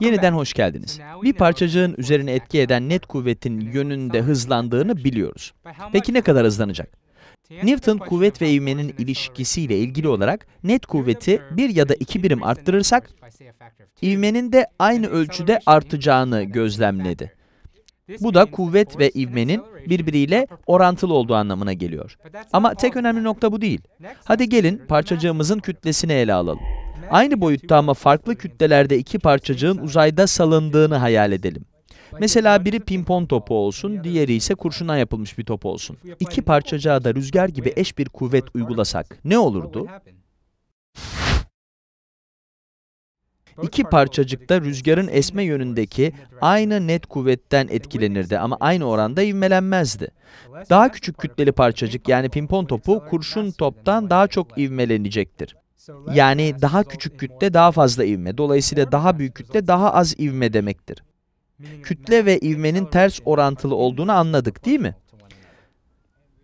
Yeniden hoş geldiniz. Bir parçacığın üzerine etki eden net kuvvetin yönünde hızlandığını biliyoruz. Peki ne kadar hızlanacak? Newton kuvvet ve ivmenin ilişkisiyle ilgili olarak net kuvveti bir ya da iki birim arttırırsak, ivmenin de aynı ölçüde artacağını gözlemledi. Bu da kuvvet ve ivmenin birbiriyle orantılı olduğu anlamına geliyor. Ama tek önemli nokta bu değil. Hadi gelin parçacığımızın kütlesini ele alalım. Aynı boyutta ama farklı kütlelerde iki parçacığın uzayda salındığını hayal edelim. Mesela biri pimpon topu olsun, diğeri ise kurşundan yapılmış bir top olsun. İki parçacığa da rüzgar gibi eş bir kuvvet uygulasak ne olurdu? İki parçacık da rüzgarın esme yönündeki aynı net kuvvetten etkilenirdi ama aynı oranda ivmelenmezdi. Daha küçük kütleli parçacık yani pimpon topu kurşun toptan daha çok ivmelenecektir. Yani daha küçük kütle daha fazla ivme, dolayısıyla daha büyük kütle daha az ivme demektir. Kütle ve ivmenin ters orantılı olduğunu anladık değil mi?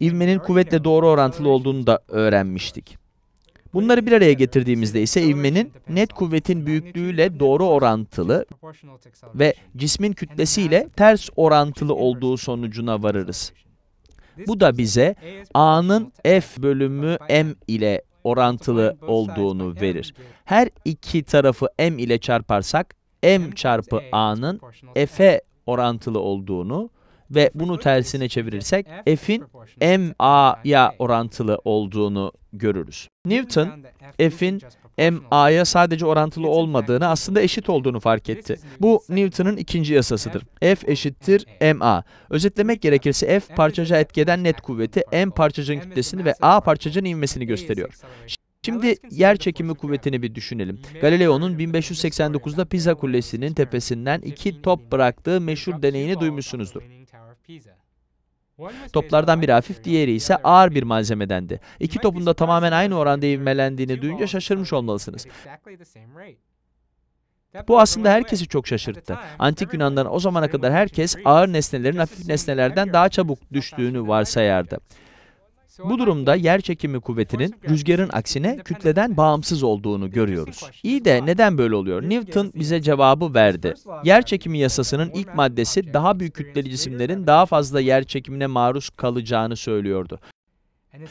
İvmenin kuvvetle doğru orantılı olduğunu da öğrenmiştik. Bunları bir araya getirdiğimizde ise ivmenin net kuvvetin büyüklüğüyle doğru orantılı ve cismin kütlesiyle ters orantılı olduğu sonucuna varırız. Bu da bize A'nın F bölümü M ile orantılı olduğunu verir. Her iki tarafı m ile çarparsak m çarpı a'nın f'e orantılı olduğunu ve bunu tersine çevirirsek f'in ma'ya orantılı olduğunu görürüz. Newton f'in MA'ya sadece orantılı olmadığını, aslında eşit olduğunu fark etti. Bu Newton'un ikinci yasasıdır. F eşittir MA. Özetlemek gerekirse F parçacığa etkeden net kuvveti, M parçacığın kütlesini ve A parçacığın inmesini gösteriyor. Şimdi yer çekimi kuvvetini bir düşünelim. Galileo'nun 1589'da Pisa Kulesi'nin tepesinden iki top bıraktığı meşhur deneyini duymuşsunuzdur. Toplardan biri hafif, diğeri ise ağır bir malzemedendi. İki topun da tamamen aynı oranda ivmelendiğini duyunca şaşırmış olmalısınız. Bu aslında herkesi çok şaşırttı. Antik Yunan'dan o zamana kadar herkes ağır nesnelerin hafif nesnelerden daha çabuk düştüğünü varsayardı. Bu durumda yer çekimi kuvvetinin rüzgarın aksine kütleden bağımsız olduğunu görüyoruz. İyi de neden böyle oluyor? Newton bize cevabı verdi. Yer çekimi yasasının ilk maddesi daha büyük kütleli cisimlerin daha fazla yer çekimine maruz kalacağını söylüyordu.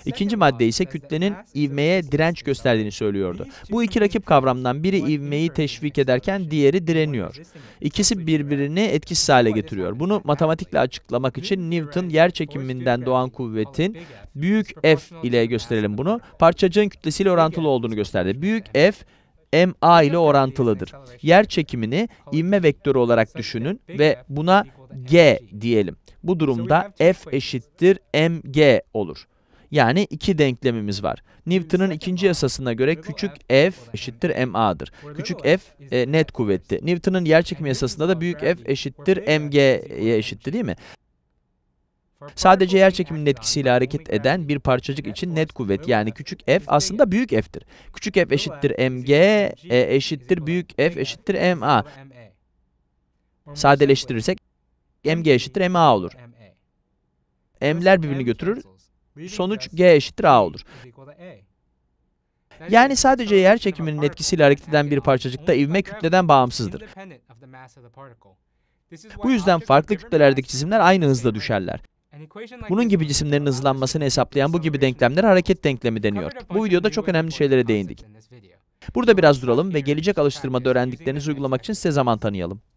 İkinci madde ise kütlenin ivmeye direnç gösterdiğini söylüyordu. Bu iki rakip kavramdan biri ivmeyi teşvik ederken diğeri direniyor. İkisi birbirini etkisiz hale getiriyor. Bunu matematikle açıklamak için Newton yer çekiminden doğan kuvvetin büyük F ile gösterelim bunu. Parçacığın kütlesiyle orantılı olduğunu gösterdi. Büyük F MA ile orantılıdır. Yer çekimini ivme vektörü olarak düşünün ve buna G diyelim. Bu durumda F eşittir MG olur. Yani iki denklemimiz var. Newton'un ikinci yasasına göre küçük F eşittir MA'dır. Küçük F e, net kuvvetti. Newton'un yerçekimi yasasında da büyük F eşittir MG'ye e eşitti değil mi? Sadece yer etkisiyle hareket eden bir parçacık için net kuvvet yani küçük f aslında büyük f'tir. Küçük f eşittir mg e, e eşittir büyük f e eşittir ma. Sadeleştirirsek mg eşittir ma olur. M'ler birbirini götürür, sonuç G eşittir A olur. Yani sadece yer çekiminin etkisiyle hareket eden bir parçacıkta ivme kütleden bağımsızdır. Bu yüzden farklı kütlelerdeki cisimler aynı hızda düşerler. Bunun gibi cisimlerin hızlanmasını hesaplayan bu gibi denklemler hareket denklemi deniyor. Bu videoda çok önemli şeylere değindik. Burada biraz duralım ve gelecek alıştırmada öğrendiklerinizi uygulamak için size zaman tanıyalım.